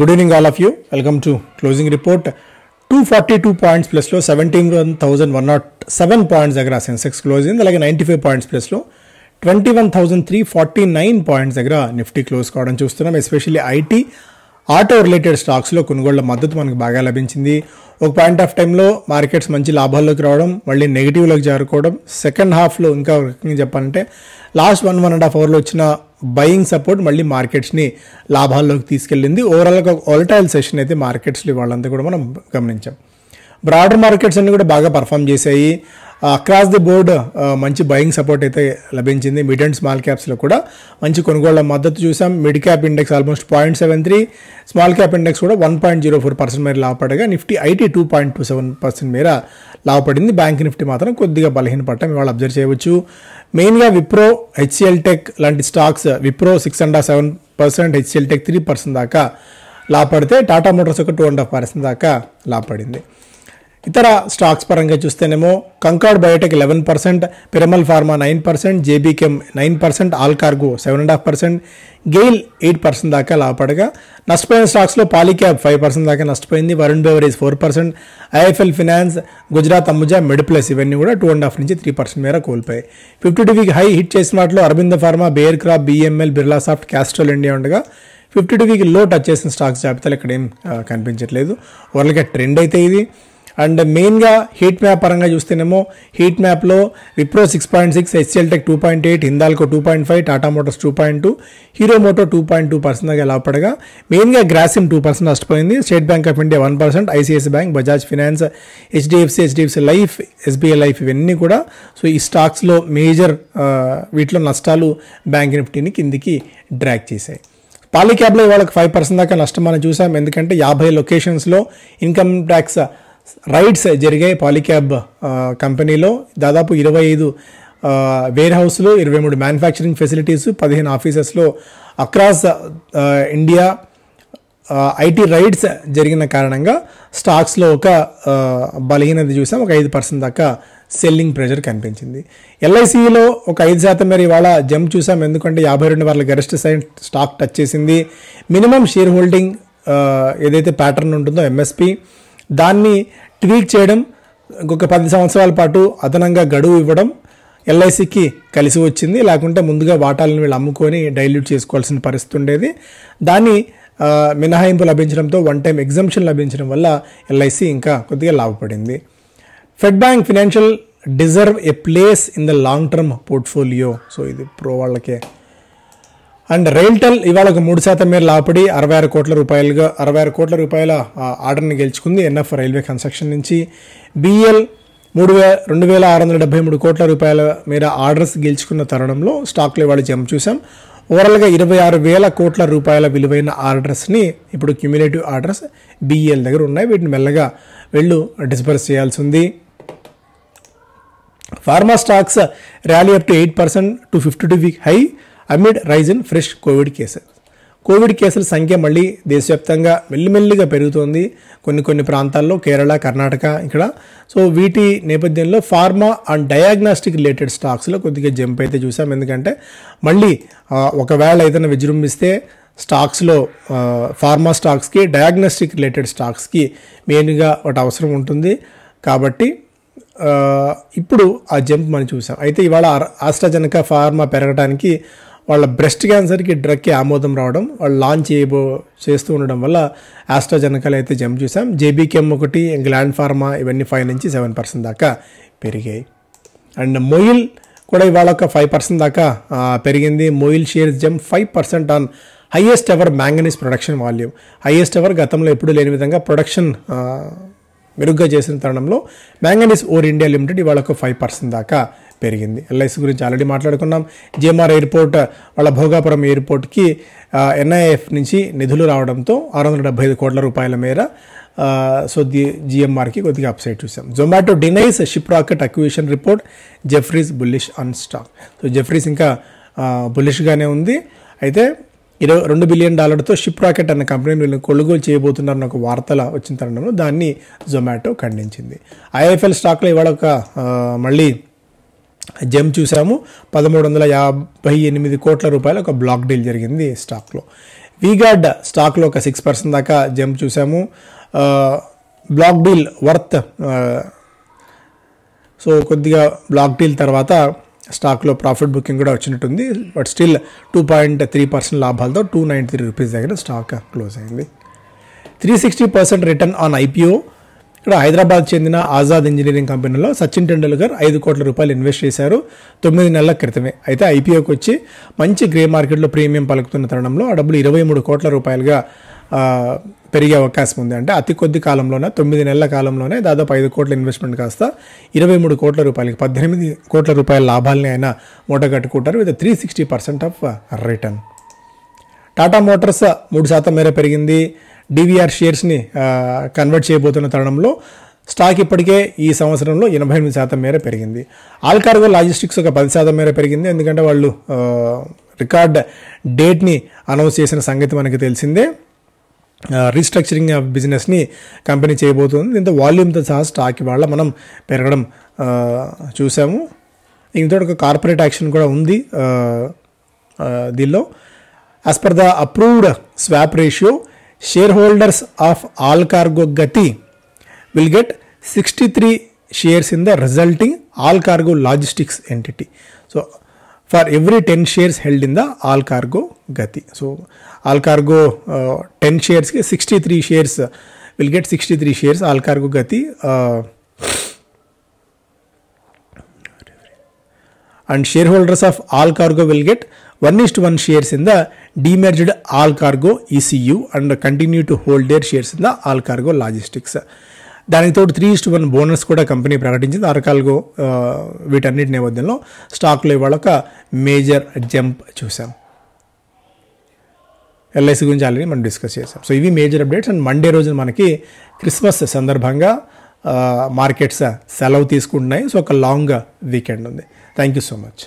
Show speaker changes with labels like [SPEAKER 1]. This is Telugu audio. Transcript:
[SPEAKER 1] Good evening all of you welcome to closing report two forty two points ప్లస్లో seventeen one thousand one nought seven points దగ్గర సెన్సెక్స్ క్లోజ్ అయింది అలాగే నైంటీ ఫైవ్ పాయింట్స్ ప్లస్లో twenty one thousand three forty nine points దగ్గర నిఫ్టీ క్లోజ్ కావడం చూస్తున్నాం ఎస్పెషల్లీ ఐటీ ఆటో రిలేటెడ్ స్టాక్స్లో కొనుగోళ్ల మద్దతు మనకు బాగా లభించింది ఒక పాయింట్ ఆఫ్ టైంలో మార్కెట్స్ మంచి లాభాల్లోకి రావడం మళ్ళీ నెగిటివ్లోకి జారుకోవడం సెకండ్ హాఫ్లో ఇంకా చెప్పాలంటే last one one and half అవర్లో వచ్చిన బయింగ్ సపోర్ట్ మళ్ళీ మార్కెట్స్ని లాభాల్లోకి తీసుకెళ్ళింది ఓవరాల్గా ఆల్టైల్ సెషన్ అయితే మార్కెట్స్లో వాళ్ళంతా కూడా మనం గమనించాం బ్రాడర్ మార్కెట్స్ అన్నీ కూడా బాగా పర్ఫామ్ చేశాయి అక్రాస్ ది బోర్డ్ మంచి బయింగ్ సపోర్ట్ అయితే లభించింది మిడ్ అండ్ స్మాల్ క్యాప్స్లో కూడా మంచి కొనుగోళ్ల మద్దతు చూసాం mid cap index almost point seven three small cap index కూడా one point zero four percent మేర లాభపడగా Nifty IT two point two seven percent మేర లాభపడింది బ్యాంక్ నిఫ్టీ మాత్రం కొద్దిగా బలహీనపడటం ఇవాళ అబ్జర్వ్ చేయవచ్చు మెయిన్గా విప్రో హెచ్సిఎల్ టెక్ లాంటి stocks Wipro six and seven percent HCL Tech three percent దాకా లాపడితే టాటా మోటార్స్ ఒక టూ అండ్ హాఫ్ పర్సెంట్ దాకా లాభపడింది ఇతర స్టాక్స్ పరంగా చూస్తేనేమో Concord biotech eleven percent Piramal pharma nine percent JB Chem nine percent Allcargo seven and half percent GAIL eight percent దాకా లాభపడగా నష్టపోయిన స్టాక్స్లో పాలిక్యాబ్ ఫైవ్ పర్సెంట్ దాకా నష్టపోయింది Varun beverage four percent IIFL finance Gujarat Ambuja MedPlus ఇవన్నీ కూడా టూ అండ్ హాఫ్ నుంచి త్రీ పర్సెంట్ మేర కోల్పోయి ఫిఫ్టీ వీక్ హై హిట్ చేసిన వాటిలో Aurobindo pharma Bayer crop BML Birlasoft Castrol India ఉండగా ఫిఫ్టీ వీక్ లో టచ్ చేసిన స్టాక్స్ జాబితాలు ఇక్కడ ఏం కనిపించట్లేదు ఓవరాల్గా ట్రెండ్ అయితే ఇది అండ్ మెయిన్గా హీట్ మ్యాప్ పరంగా చూస్తేనేమో హీట్ మ్యాప్లో Wipro six point six HCL tech two point eight Hindalco two point five Tata Motors two point two Hero Moto two point two percent దాకా పడగా మెయిన్గా గ్రాసిమ్ టూ పర్సెంట్ నష్టపోయింది State Bank of India one percent ICICI bank Bajaj finance HDFC HDFC life SBI life ఇవన్నీ కూడా సో ఈ స్టాక్స్లో మేజర్ వీటిలో నష్టాలు బ్యాంక్ నిఫ్టీని కిందికి డ్రాక్ చేశాయి క్యాబ్లో వాళ్ళకి ఫైవ్ పర్సెంట్ దాకా నష్టం మనం చూసాం ఎందుకంటే యాభై లొకేషన్స్లో ఇన్కమ్ ట్యాక్స్ రైడ్స్ జరిగాయి పాలిక్యాబ్ కంపెనీలో దాదాపు ఇరవై ఐదు వేర్ హౌస్లో ఇరవై మూడు మ్యానుఫ్యాక్చరింగ్ ఫెసిలిటీస్ పదిహేను ఆఫీసెస్లో అక్రాస్ ఇండియా ఐటీ రైడ్స్ జరిగిన కారణంగా స్టాక్స్లో ఒక బలహీనత చూసాం ఒక ఐదు పర్సెంట్ దాకా సెల్లింగ్ ప్రెషర్ కనిపించింది ఎల్ఐసిలో ఒక ఐదు శాతం మేర ఇవాళ జంప్ చూసాం ఎందుకంటే యాభై రెండు వారల గరిష్ట సైన్ స్టాక్ టచ్ చేసింది మినిమం షేర్ హోల్డింగ్ ఏదైతే ప్యాటర్న్ ఉంటుందో ఎంఎస్పి దాన్ని ట్వీట్ చేయడం ఒక పది సంవత్సరాల పాటు అదనంగా గడువు ఇవ్వడం ఎల్ఐసికి కలిసి వచ్చింది లేకుంటే ముందుగా వాటాలను వీళ్ళు అమ్ముకొని డైల్యూట్ చేసుకోవాల్సిన పరిస్థితి ఉండేది దాన్ని మినహాయింపు లభించడంతో వన్ టైం ఎగ్జంప్షన్ లభించడం వల్ల ఎల్ఐసి ఇంకా కొద్దిగా లాభపడింది Fed bank financial deserve a place in the long term portfolio so ఇది ప్రో వాళ్ళకే అండ్ రైల్టెల్ ఇవాళ ఒక మూడు శాతం మేర లాపడి అరవై ఆరు కోట్ల రూపాయలుగా అరవై ఆరు కోట్ల రూపాయల ఆర్డర్ని గెలుచుకుంది ఎన్ఎఫ్ రైల్వే కన్స్ట్రక్షన్ నుంచి బిఎల్ మూడు వే రెండు వేల ఆరు వందల డెబ్బై మూడు కోట్ల రూపాయల మేర ఆర్డర్స్ గెలుచుకున్న తరుణంలో స్టాక్లు ఇవాళ జమ చూసాం ఓవరాల్గా ఇరవై ఆరు వేల కోట్ల రూపాయల విలువైన ఆర్డర్స్ని ఇప్పుడు క్యుములేటివ్ ఆర్డర్స్ బిఈఎల్ దగ్గర ఉన్నాయి వీటిని మెల్లగా వెళ్ళు డిస్బర్స్ చేయాల్సి ఉంది pharma stocks rally up to eight percent to fifty two week high amid rise in fresh covid cases covid కేసుల సంఖ్య మళ్ళీ దేశవ్యాప్తంగా మెల్లిమెల్లిగా పెరుగుతోంది కొన్ని కొన్ని ప్రాంతాల్లో కేరళ కర్ణాటక ఇక్కడ సో వీటి నేపథ్యంలో ఫార్మా అండ్ డయాగ్నాస్టిక్ రిలేటెడ్ స్టాక్స్లో కొద్దిగా జంప్ అయితే చూసాం ఎందుకంటే మళ్ళీ ఒకవేళ ఏదైనా విజృంభిస్తే స్టాక్స్లో ఫార్మా స్టాక్స్కి డయాగ్నాస్టిక్ రిలేటెడ్ స్టాక్స్కి మెయిన్గా ఒకటి అవసరం ఉంటుంది కాబట్టి ఇప్పుడు ఆ జంప్ మనం చూసాం అయితే ఇవాళ ఆస్ట్రాజెనకా ఫార్మా పెరగడానికి వాళ్ళ బ్రెస్ట్ క్యాన్సర్కి డ్రగ్కి ఆమోదం రావడం వాళ్ళు లాంచ్ చేయబో చేస్తూ ఉండడం వల్ల ఆస్ట్రాజెనకాలు అయితే జంప్ చూసాం జేబీకెమ్ ఒకటి గ్లాండ్ ఫార్మా ఇవన్నీ ఫైవ్ నుంచి సెవెన్ పర్సెంట్ దాకా పెరిగాయి అండ్ మొయిల్ కూడా ఇవాళ ఒక ఫైవ్ పర్సెంట్ దాకా పెరిగింది MOIL shares jump five percent on highest ever manganese production volume highest ever గతంలో ఎప్పుడూ లేని విధంగా ప్రొడక్షన్ మెరుగ్గా చేసిన తరుణంలో మ్యాంగనీస్ ఓర్ ఇండియా లిమిటెడ్ ఇవాళ ఒక ఫైవ్ పర్సెంట్ దాకా పెరిగింది ఎల్ఐసి గురించి ఆల్రెడీ మాట్లాడుకున్నాం జిఎంఆర్ ఎయిర్పోర్ట్ వాళ్ళ భోగాపురం ఎయిర్పోర్ట్కి ఎన్ఐఎఫ్ నుంచి నిధులు రావడంతో ఆరు వందల డెబ్బై ఐదు కోట్ల రూపాయల మేర సో ది జిఎంఆర్కి కొద్దిగా అప్సైడ్ చూసాం Zomato denies Shiprocket acquisition report Jefferies bullish on stock so Jefferies ఇంకా బుల్లిష్గానే ఉంది అయితే ఇరవై రెండు బిలియన్ డాలర్తో షిప్ రాకెట్ అన్న కంపెనీ వీళ్ళని కొనుగోలు చేయబోతున్నారన్న ఒక వార్తల వచ్చిన తరుణంలో దాన్ని జొమాటో ఖండించింది ఐఎఫ్ఎల్ స్టాక్లో ఇవాళ ఒక మళ్ళీ జమ్ చూసాము పదమూడు వందల యాభై ఎనిమిది కోట్ల రూపాయలు ఒక బ్లాక్ డీల్ జరిగింది స్టాక్లో వీగార్డ్ స్టాక్లో ఒక సిక్స్ పర్సెంట్ దాకా జంప్ చూసాము బ్లాక్ డీల్ వర్త్ సో కొద్దిగా బ్లాక్ డీల్ తర్వాత స్టాక్లో ప్రాఫిట్ బుకింగ్ కూడా వచ్చినట్టుంది but still two point three percent లాభాలతో టూ నైంటీ త్రీ రూపీస్ దగ్గర స్టాక్ క్లోజ్ అయింది three sixty percent return on IPO ఇక్కడ హైదరాబాద్ చెందిన ఆజాద్ ఇంజనీరింగ్ కంపెనీలో సచిన్ టెండూల్కర్ ఐదు కోట్ల రూపాయలు ఇన్వెస్ట్ చేశారు తొమ్మిది నెలల క్రితమే అయితే ఐపీఓకి వచ్చి మంచి గ్రే మార్కెట్లో ప్రీమియం పలుకుతున్న తరుణంలో ఆ డబ్బులు ఇరవై మూడు కోట్ల రూపాయలుగా పెరిగే అవకాశం ఉంది అంటే అతి కొద్ది కాలంలోనే తొమ్మిది నెలల కాలంలోనే దాదాపు ఐదు కోట్ల ఇన్వెస్ట్మెంట్ కాస్త ఇరవై మూడు కోట్ల రూపాయలకి పద్దెనిమిది కోట్ల రూపాయల లాభాలని ఆయన మూట కట్టుకుంటారు with three sixty percent of return Tata Motors మూడు శాతం మేర పెరిగింది డివిఆర్ షేర్స్ని కన్వర్ట్ చేయబోతున్న తరుణంలో స్టాక్ ఇప్పటికే ఈ సంవత్సరంలో ఎనభై ఎనిమిది శాతం మేర పెరిగింది ఆల్కార్గో లాజిస్టిక్స్ ఒక పది శాతం మేర పెరిగింది ఎందుకంటే వాళ్ళు రికార్డ్ డేట్ని అనౌన్స్ చేసిన సంగతి మనకి తెలిసిందే రీస్ట్రక్చరింగ్ ఆఫ్ బిజినెస్ని కంపెనీ చేయబోతుంది దీంతో వాల్యూమ్తో సహా స్టాక్ ఇవాళ మనం పెరగడం చూసాము ఇంతో ఒక కార్పొరేట్ యాక్షన్ కూడా ఉంది దీనిలో as per the approved swap ratio shareholders of Alcargo Gati will get 63 shares in the resulting Alcargo Logistics entity. So, for every 10 shares held in the Alcargo Gati. So, Alcargo uh, 10 shares, 63 shares uh, will get 63 shares Alcargo Gati. Uh, and shareholders of Alcargo will get one is to one shares in the the Allcargo ECU and continue to hold their shares in the Allcargo logistics దానికి తోడు త్రీ ఇస్ట్ వన్ బోనస్ కూడా కంపెనీ ప్రకటించింది అరకాల్గో వీటన్నిటి నేపథ్యంలో స్టాక్లో ఇవాళ ఒక మేజర్ జంప్ చూసాం ఎల్ఐసి గురించి ఆల్రెడీ మనం డిస్కస్ చేసాం సో ఇవి మేజర్ అప్డేట్స్ అండ్ మండే రోజున మనకి క్రిస్మస్ సందర్భంగా మార్కెట్స్ సెలవు తీసుకుంటున్నాయి సో ఒక లాంగ్ వీకెండ్ ఉంది థ్యాంక్ యూ సో మచ్